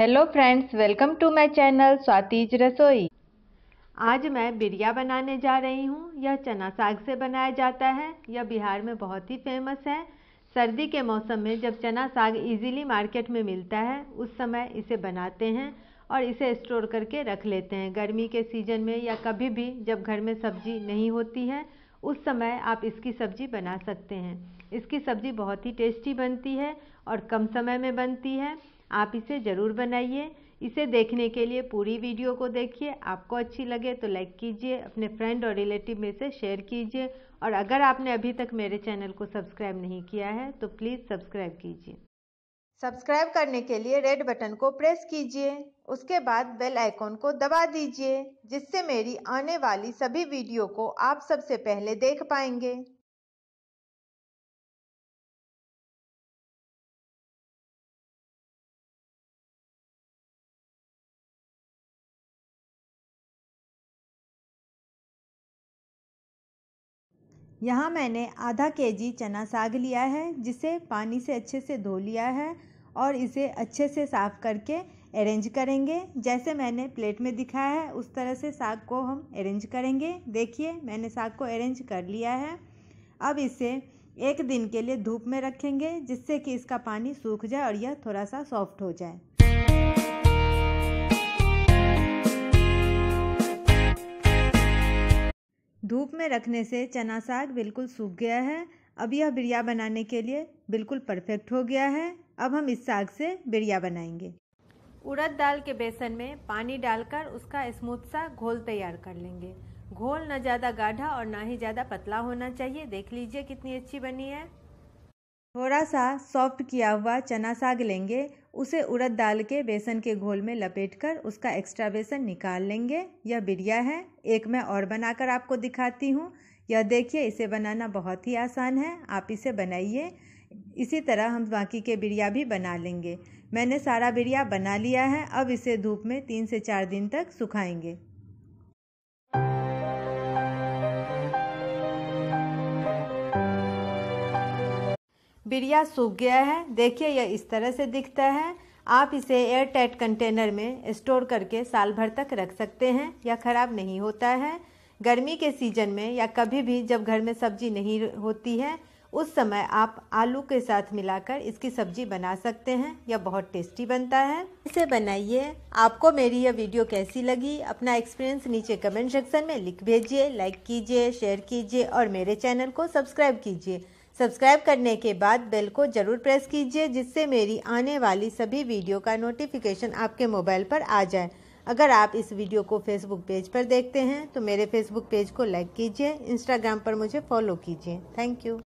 hello friends welcome to my channel Swati's रसोई आज मैं बिरिया बनाने जा रही हूँ यह चना साग से बनाया जाता है यह बिहार में बहुत ही फेमस है सर्दी के मौसम में जब चना साग इजीली मार्केट में मिलता है उस समय इसे बनाते हैं और इसे स्टोर करके रख लेते हैं गर्मी के सीजन में या कभी भी जब घर में सब्जी नहीं होती है उस समय आप इसकी सब्जी बना सकते हैं इसकी सब्जी बहुत ही टेस्टी बनती है और कम समय में बनती है आप इसे ज़रूर बनाइए इसे देखने के लिए पूरी वीडियो को देखिए आपको अच्छी लगे तो लाइक कीजिए अपने फ्रेंड और रिलेटिव में से शेयर कीजिए और अगर आपने अभी तक मेरे चैनल को सब्सक्राइब नहीं किया है तो प्लीज़ सब्सक्राइब कीजिए सब्सक्राइब करने के लिए रेड बटन को प्रेस कीजिए उसके बाद बेल आइकॉन को दबा दीजिए जिससे मेरी आने वाली सभी वीडियो को आप सबसे पहले देख पाएंगे यहाँ मैंने आधा के जी चना साग लिया है जिसे पानी से अच्छे से धो लिया है और इसे अच्छे से साफ़ करके अरेंज करेंगे जैसे मैंने प्लेट में दिखाया है उस तरह से साग को हम अरेंज करेंगे देखिए मैंने साग को अरेंज कर लिया है अब इसे एक दिन के लिए धूप में रखेंगे जिससे कि इसका पानी सूख जाए और यह थोड़ा सा सॉफ्ट हो जाए धूप में रखने से चना साग बिल्कुल सूख गया है अब यह बिरिया बनाने के लिए बिल्कुल परफेक्ट हो गया है अब हम इस साग से बिरिया बनाएंगे उड़द दाल के बेसन में पानी डालकर उसका स्मूथ सा घोल तैयार कर लेंगे घोल ना ज़्यादा गाढ़ा और ना ही ज़्यादा पतला होना चाहिए देख लीजिए कितनी अच्छी बनी है थोड़ा सा सॉफ्ट किया हुआ चना साग लेंगे उसे उड़द दाल के बेसन के घोल में लपेटकर उसका एक्स्ट्रा बेसन निकाल लेंगे यह बिरिया है एक मैं और बनाकर आपको दिखाती हूँ यह देखिए इसे बनाना बहुत ही आसान है आप इसे बनाइए इसी तरह हम बाकी के बिरिया भी बना लेंगे मैंने सारा बिरिया बना लिया है अब इसे धूप में तीन से चार दिन तक सुखाएंगे बिरिया सूख गया है देखिए यह इस तरह से दिखता है आप इसे एयर टाइट कंटेनर में स्टोर करके साल भर तक रख सकते हैं यह खराब नहीं होता है गर्मी के सीजन में या कभी भी जब घर में सब्जी नहीं होती है उस समय आप आलू के साथ मिलाकर इसकी सब्जी बना सकते हैं यह बहुत टेस्टी बनता है इसे बनाइए आपको मेरी यह वीडियो कैसी लगी अपना एक्सपीरियंस नीचे कमेंट सेक्शन में लिख भेजिए लाइक कीजिए शेयर कीजिए और मेरे चैनल को सब्सक्राइब कीजिए सब्सक्राइब करने के बाद बेल को ज़रूर प्रेस कीजिए जिससे मेरी आने वाली सभी वीडियो का नोटिफिकेशन आपके मोबाइल पर आ जाए अगर आप इस वीडियो को फेसबुक पेज पर देखते हैं तो मेरे फेसबुक पेज को लाइक कीजिए इंस्टाग्राम पर मुझे फॉलो कीजिए थैंक यू